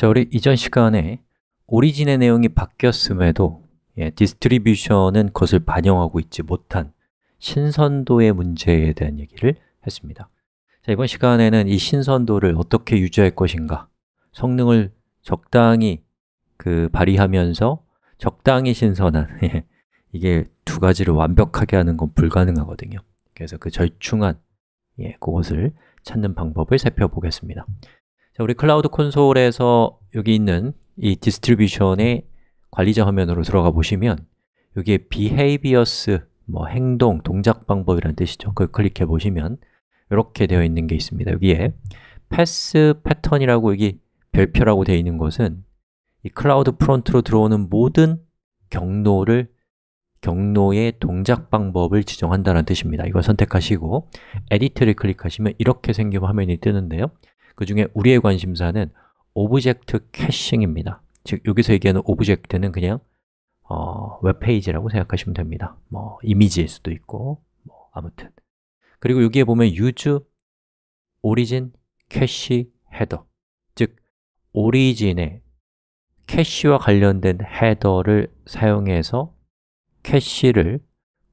자, 우리 이전 시간에 오리진의 내용이 바뀌었음에도 예, 디스트리뷰션은 그것을 반영하고 있지 못한 신선도의 문제에 대한 얘기를 했습니다 자, 이번 시간에는 이 신선도를 어떻게 유지할 것인가 성능을 적당히 그 발휘하면서 적당히 신선한 예, 이게 두 가지를 완벽하게 하는 건 불가능하거든요 그래서 그 절충한 예, 그것을 찾는 방법을 살펴보겠습니다 우리 클라우드 콘솔에서 여기 있는 이 디스트리뷰션의 관리자 화면으로 들어가 보시면 여기에 behaviors, 뭐 행동, 동작 방법이라는 뜻이죠 그걸 클릭해 보시면 이렇게 되어 있는 게 있습니다 여기에 패스 패턴이라고 여기 별표라고 되어 있는 것은 이 클라우드 프론트로 들어오는 모든 경로를 경로의 동작 방법을 지정한다는 뜻입니다 이걸 선택하시고 에디트를 클릭하시면 이렇게 생긴 화면이 뜨는데요 그 중에 우리의 관심사는 오브젝트 캐싱입니다 즉 여기서 얘기하는 오브젝트는 그냥 어, 웹페이지라고 생각하시면 됩니다 뭐 이미지일 수도 있고 뭐 아무튼 그리고 여기에 보면 use origin 즉 오리진의 캐시와 관련된 헤더를 사용해서 캐시를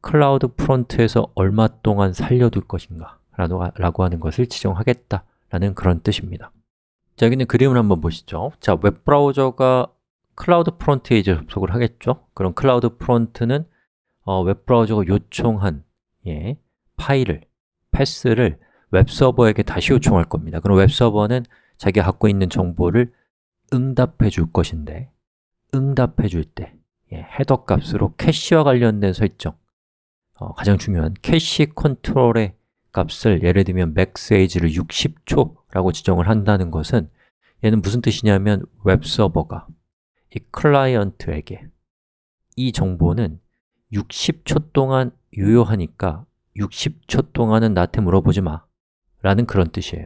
클라우드 프론트에서 얼마 동안 살려둘 것인가 라고 하는 것을 지정하겠다 라는 그런 뜻입니다 자, 여기 는 그림을 한번 보시죠 자, 웹브라우저가 클라우드 프론트에 이제 접속을 하겠죠 그럼 클라우드 프론트는 어, 웹브라우저가 요청한 예, 파일을, 패스를 웹서버에게 다시 요청할 겁니다 그럼 웹서버는 자기가 갖고 있는 정보를 응답해 줄 것인데 응답해 줄때 예, 헤더 값으로 캐시와 관련된 설정 어, 가장 중요한 캐시 컨트롤의 값을 예를 들면 maxAge를 60초라고 지정을 한다는 것은 얘는 무슨 뜻이냐면 웹서버가 이 클라이언트에게 이 정보는 60초 동안 유효하니까 60초 동안은 나한테 물어보지 마 라는 그런 뜻이에요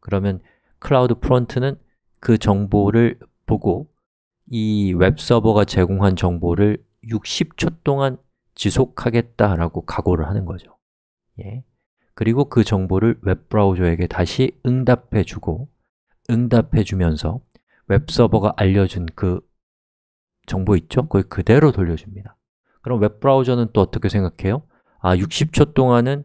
그러면 클라우드 프론트는 그 정보를 보고 이 웹서버가 제공한 정보를 60초 동안 지속하겠다라고 각오를 하는 거죠 예. 그리고 그 정보를 웹브라우저에게 다시 응답해주고 응답해주면서 웹서버가 알려준 그 정보 있죠? 그걸 그대로 돌려줍니다 그럼 웹브라우저는 또 어떻게 생각해요? 아, 60초 동안은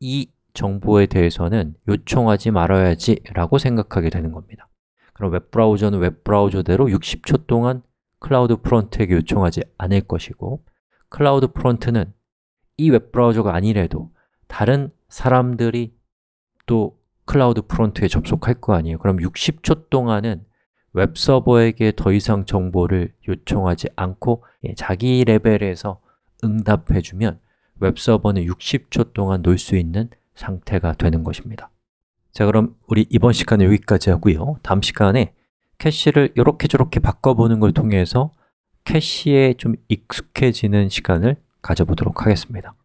이 정보에 대해서는 요청하지 말아야지 라고 생각하게 되는 겁니다 그럼 웹브라우저는 웹브라우저대로 60초 동안 클라우드 프론트에게 요청하지 않을 것이고 클라우드 프론트는 이 웹브라우저가 아니래도 다른 사람들이 또 클라우드 프론트에 접속할 거 아니에요 그럼 60초 동안은 웹서버에게 더 이상 정보를 요청하지 않고 예, 자기 레벨에서 응답해주면 웹서버는 60초 동안 놀 수 있는 상태가 되는 것입니다 자 그럼 우리 이번 시간은 여기까지 하고요 다음 시간에 캐시를 이렇게 저렇게 바꿔보는 걸 통해서 캐시에 좀 익숙해지는 시간을 가져보도록 하겠습니다